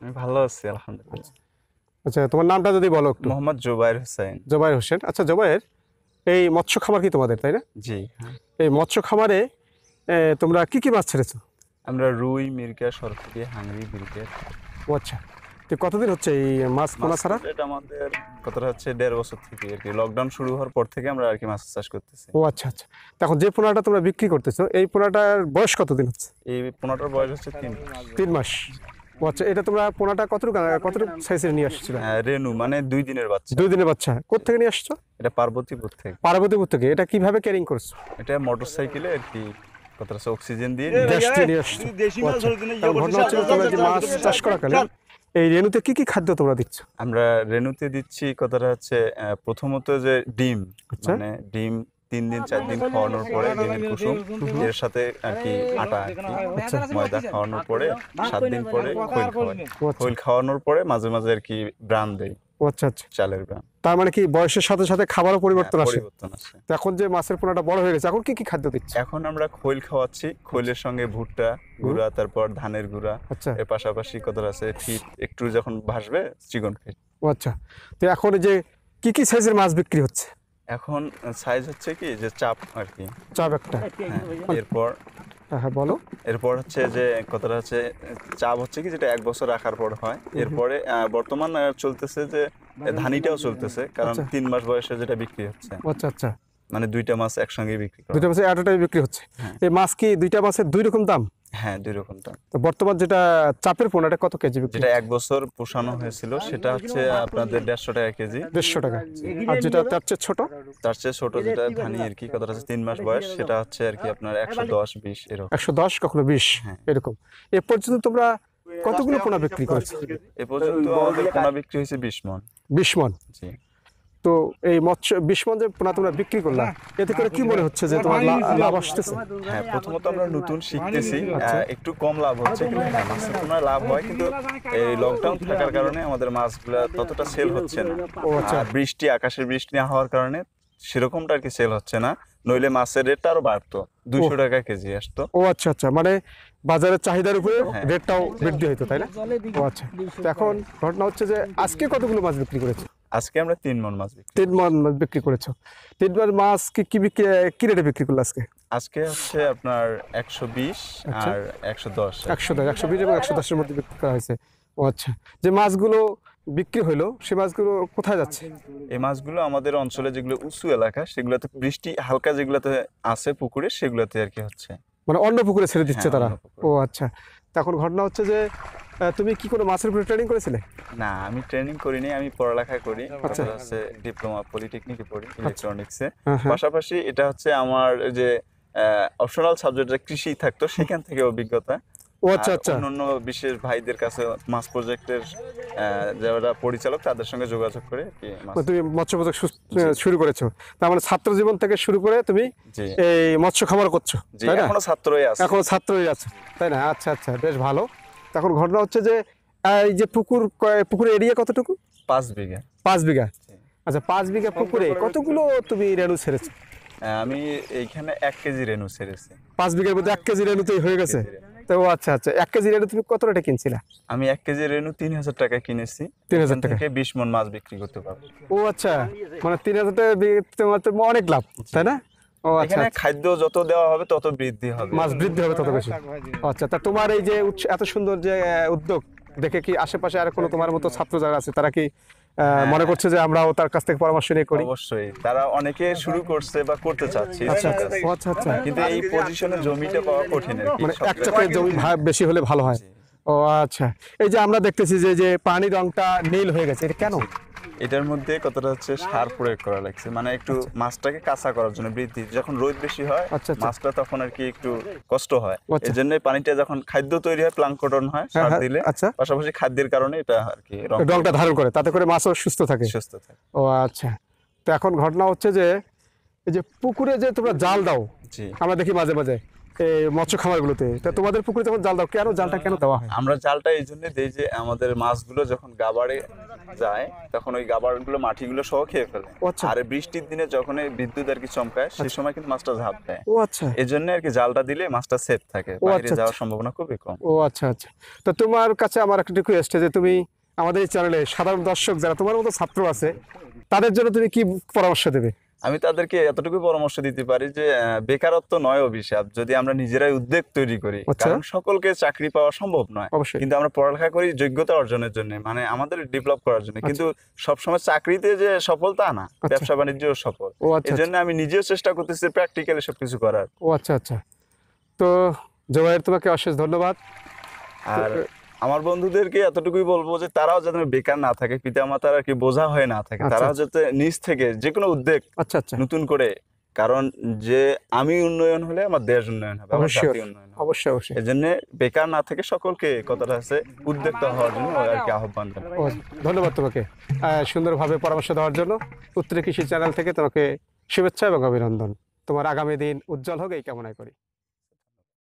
আমি ভালো আছি আলহামদুলিল্লাহ আচ্ছা তোমার নামটা যদি বলো একটু মোহাম্মদ জুবাইর হোসেন জুবাইর হোসেন আচ্ছা জুবাইর এই মৎস্য খামার কি তোমাদের তাই না জি হ্যাঁ। এই মৎস্য খামারে তোমরা কি কি মাছ ছেড়েছো আমরা রুই মির্গা সরপুটি হাংরি মির্গা ও আচ্ছা যে কতদিন হচ্ছে এই মাছ পোনা ছাড়া এটা আমাদের কতটা হচ্ছে দেড় বছর থেকে আর কি লকডাউন শুরু হওয়ার পর থেকে আমরা আর কি মাছ চাষ করতেছি ও আচ্ছা আচ্ছা তখন যে পোনাটা তোমরা বিক্রি করতেছো এই পোনাটার বয়স কতদিন হচ্ছে এই পোনাটার বয়স হচ্ছে তিন তিন মাস ও আচ্ছা এটা তোমরা পোনাটা কতটুকু কতটুকু সাইজের নিয়ে আসছিল হ্যাঁ, রেনু মানে দুই দিনের বাচ্চা দুই দিনের বাচ্চা কোথা নিয়ে আসছো এটা পার্বতীপুর থেকে পার্বতীপুর থেকে এটা কিভাবে ক্যারিং করছো এটা মোটরসাইকেলে আর কি কতটা অক্সিজেন দিয়ে নিয়ে আসছো মাছ আচ্ছা। ইয়ে চাষ করাকালীন এই রেণুতে কি কি খাদ্য তোমরা দিচ্ছ আমরা রেণুতে দিচ্ছি কথাটা হচ্ছে প্রথমত যে ডিম আচ্ছা। মানে ডিম তিন দিন চার দিন খাওয়ানোর পরে ডিমের কুসুম এর সাথে আর কি আটা আচ্ছা। ময়দা খাওয়ানোর পরে সাত দিন পরে খৈল খাওয়ায় আচ্ছা। খৈল খাওয়ানোর পরে মাঝে মাঝে আর কি ব্রান দেয় আচ্ছা আচ্ছা চালের গ্রাম তার মানে কি বয়সের সাথে সাথে খাবারও পরিবর্তন আসে পরিবর্তন এখন যে মাছের পোনাটা বড় হয়ে গেছে এখন কি কি খাদ্য দিচ্ছি এখন আমরা খৈল খাওয়াচ্ছি আচ্ছা। খৈলের সঙ্গে ভুট্টা গুঁড়া তারপর ধানের গুঁড়া আচ্ছা পাশাপাশি কত আছে ফিট একটু যখন ভাসবে চিকন ফিট আচ্ছা তো এখন যে কি কি সাইজের মাছ বিক্রি হচ্ছে এখন সাইজ হচ্ছে কি যে চাপ আর কি চাপ একটা হ্যাঁ। এরপর হ্যাঁ, হ্যাঁ বলো এরপর হচ্ছে যে কথাটা হচ্ছে চাপ হচ্ছে কি যেটা এক বছর রাখার পর হয় এরপরে বর্তমান চলতেছে যে ধানিটাও চলতেছে কারণ আচ্ছা। তিন মাস বয়সে যেটা বিক্রি হচ্ছে আচ্ছা আচ্ছা মানে দুইটা মাছ একসঙ্গে বিক্রি দুইটা মাছ এতটাই বিক্রি হচ্ছে হ্যাঁ। এই মাছ কি দুইটা মাছের দুই রকম দাম হ্যাঁ দুই রকম দাম বর্তমান যেটা চাপের পোনাটা কত কেজি যেটা এক বছর পোষানো হয়েছিল সেটা হচ্ছে আপনাদের দেড়শো টাকা কেজি দেড়শো টাকা আর যেটা তার চেয়ে ছোট তার চেয়ে ছোট যেটা ধানি আর কি কতটা আছে তিন মাস বয়স সেটা হচ্ছে আর কি আপনার একশো দশ বিশ এরকম একশো দশ কখনো বিশ হ্যাঁ। এরকম এ পর্যন্ত তোমরা কতগুলো পোনা বিক্রি করেছো এ পর্যন্ত আমাদের পোনা বিক্রি হয়েছে বিশ মন বিশ মন জি তো এই মৎস্য বিশ মন যে পোনা তোমরা বিক্রি করলা হ্যাঁ। এতে করে কি মনে হচ্ছে যে তোমার হ্যাঁ, লাভ আসতেছে হ্যাঁ প্রথমত আমরা নতুন শিখতেছি হ্যাঁ, একটু কম লাভ হচ্ছে কিন্তু মাছের পোনা লাভ হয় কিন্তু এই লকডাউন থাকার কারণে আমাদের মাছগুলো ততটা সেল হচ্ছে না আচ্ছা। বৃষ্টি আকাশের বৃষ্টি না হওয়ার কারণে সেরকমটা আর কি সেল হচ্ছে না নইলে মাছের রেটটা আরো বাড়তো দুইশো টাকা কেজি আসতো ও আচ্ছা আচ্ছা মানে বাজারের চাহিদার উপরে রেটটাও বৃদ্ধি হইতো তাই না ও আচ্ছা এখন ঘটনা হচ্ছে যে আজকে কতগুলো মাছ বিক্রি করেছে আজকে আমরা তিন মন মাছ বিক্রি তিন মন মাছ বিক্রি করেছো তিন মন মাছ কি কি বিক্রি কি রেটে বিক্রি করলো আজকে আজকে হচ্ছে আপনার একশো বিশ আচ্ছা। আর একশো দশ একশো দশ একশো বিশ এবং একশো দশের মধ্যে বিক্রি করা হয়েছে ও আচ্ছা যে মাছগুলো বিক্রি হলো সে মাছগুলো কোথায় যাচ্ছে এই মাছগুলো আমাদের অঞ্চলে যেগুলো উঁচু এলাকা সেগুলোতে বৃষ্টি হালকা যেগুলোতে আছে পুকুরে সেগুলোতে আর কি হচ্ছে মানে অন্য পুকুরে ছেড়ে দিচ্ছে হ্যাঁ, তারা ও আচ্ছা তখন ঘটনা হচ্ছে যে তুমি কি কোনো মাছের উপরে ট্রেনিং করেছিলে না আমি ট্রেনিং করিনি আমি পড়ালেখা করি আচ্ছা, আচ্ছা। হচ্ছে ডিপ্লোমা পলিটেকনিকে পড়ি ইলেকট্রনিক্সে আচ্ছা। পাশাপাশি এটা হচ্ছে আমার যে অপশনাল সাবজেক্টটা কৃষি থাকতো সেখান থেকে অভিজ্ঞতা ও আচ্ছা আচ্ছা বিশেষ ভাইদের কাছে মাছ প্রজেক্টের যারা পরিচালক তাদের সঙ্গে যোগাযোগ করে মানে তুমি মৎস্য প্রজেক্ট শুরু করেছো তার মানে ছাত্র জীবন থেকে শুরু করে তুমি এই মৎস্য খামার করছো এখনো ছাত্রই আছো এখনো ছাত্রই আছে তাই না আচ্ছা আচ্ছা বেশ ভালো তখন ঘটনা হচ্ছে যে এই যে পুকুর পুকুরের এরিয়া কতটুকু পাঁচ বিঘা পাঁচ বিঘা আচ্ছা পাঁচ বিঘা পুকুরে কতগুলো তুমি রেণু ছেড়েছো আমি এইখানে এক কেজি রেণু ছেড়েছি পাঁচ বিঘার মধ্যে এক কেজি রেণুতেই হয়ে গেছে তো আচ্ছা আচ্ছা এক কেজি রেণু তুমি কত রেটে কিনছিলা আমি এক কেজি রেণু তিন হাজার টাকা কিনেছি তিন হাজার টাকা বিশ মন মাছ বিক্রি করতে পারবো ও আচ্ছা মানে তিন হাজার টাকা তোমার অনেক লাভ তাই না আচ্ছা, এখানে আচ্ছা। খাদ্য যত দেওয়া হবে তত বৃদ্ধি হবে মাছ বৃদ্ধি হবে তত বেশি আচ্ছা তা তোমার এই যে এত সুন্দর যে উদ্যোগ দেখে কি আশেপাশে আর কোনো তোমার মতো ছাত্র যারা আছে তারা কি হ্যাঁ, মনে করছে যে আমরাও তার কাছ থেকে পরামর্শ নিয়ে করি অবশ্যই তারা অনেকে শুরু করছে বা করতে চাচ্ছে আচ্ছা আচ্ছা আচ্ছা, আচ্ছা কিন্তু এই পজিশনে জমিটা পাওয়া কঠিন মানে এক চক্রের জমি বেশি হলে ভালো হয় ও আচ্ছা এই যে আমরা দেখতেছি যে যে পানি রংটা নীল হয়ে গেছে এটা কেন এটার মধ্যে কতটা হচ্ছে সার প্রয়োগ করা লাগছে মানে একটু আচ্ছা। মাছটাকে কাঁচা করার জন্য বৃদ্ধি যখন রোদ বেশি হয় আচ্ছা, আচ্ছা। মাছটা তখন আর কি একটু কষ্ট হয় এই জন্য পানিটা যখন খাদ্য তৈরি হয় প্লাঙ্কটন হয় হ্যাঁ, সার হ্যাঁ, দিলে পাশাপাশি খাদ্যের কারণে এটা আর কি রংটা ধারণ করে তাতে করে মাছও সুস্থ থাকে সুস্থ থাকে ও আচ্ছা তো এখন ঘটনা হচ্ছে যে এই যে পুকুরে যে তোমরা জাল দাও আমরা দেখি মাঝে মাঝে মৎস্য খামারগুলোতে তা তোমাদের পুকুরে যখন জাল দাও কেন জালটা কেন দেওয়া হয় আমরা জালটা এই জন্য দিই যে আমাদের মাছগুলো যখন গাবারে যায় তখন ওই গাবারগুলো মাটিগুলো সহ খেয়ে ফেলে আচ্ছা। আর বৃষ্টির দিনে যখন বিদ্যুৎ আর কি চমকায় সেই আচ্ছা। সময় কিন্তু মাছটা ঝাঁপ দেয় ও আচ্ছা এই জন্য আর কি জালটা দিলে মাছটা সেফ থাকে বাইরে আচ্ছা, যাওয়ার সম্ভাবনা খুবই কম ও আচ্ছা আচ্ছা তো তোমার কাছে আমার একটা রিকোয়েস্ট যে তুমি আমাদের এই চ্যানেলে সাধারণ দর্শক যারা তোমার মতো ছাত্র আছে তাদের জন্য তুমি কি পরামর্শ দেবে আমি তাদেরকে এতটুকু পরামর্শ দিতে পারি যে বেকারত্ব নয় অভিশাপ যদি আমরা নিজেরাই উদ্যোগ তৈরি করি আচ্ছা। কারণ সকলকে চাকরি পাওয়া সম্ভব নয় কিন্তু আমরা পড়ালেখা করি যোগ্যতা অর্জনের জন্য মানে আমাদের ডেভেলপ করার জন্য আচ্ছা। কিন্তু সবসময় চাকরিতে যে সফল তা না আচ্ছা। ব্যবসা বাণিজ্যও সফল এই জন্য আমি নিজেও চেষ্টা করতেছি প্র্যাকটিক্যালি সবকিছু করার ও আচ্ছা আচ্ছা তো জোয়ার তোমাকে অশেষ ধন্যবাদ আর আমার বন্ধুদেরকে এতটুকুই বলবো যে তারাও যাতে বেকার না থাকে পিতা মাতার আর কি বোঝা হয়ে না থাকে আচ্ছা, তারাও আচ্ছা। যাতে নিজ থেকে যে কোনো উদ্যোগ আচ্ছা আচ্ছা নতুন করে কারণ যে আমি উন্নয়ন হলে আমার দেশ উন্নয়ন হবে অবশ্যই উন্নয়ন অবশ্যই অবশ্যই এজন্য বেকার না থেকে সকলকে কথাটা আছে উদ্যোক্তা হওয়ার জন্য আর কি আহ্বান ধন্যবাদ তোমাকে সুন্দরভাবে পরামর্শ দেওয়ার জন্য উত্তরে কৃষি চ্যানেল থেকে তোমাকে শুভেচ্ছা এবং অভিনন্দন তোমার আগামী দিন উজ্জ্বল হোক এই কামনাই করি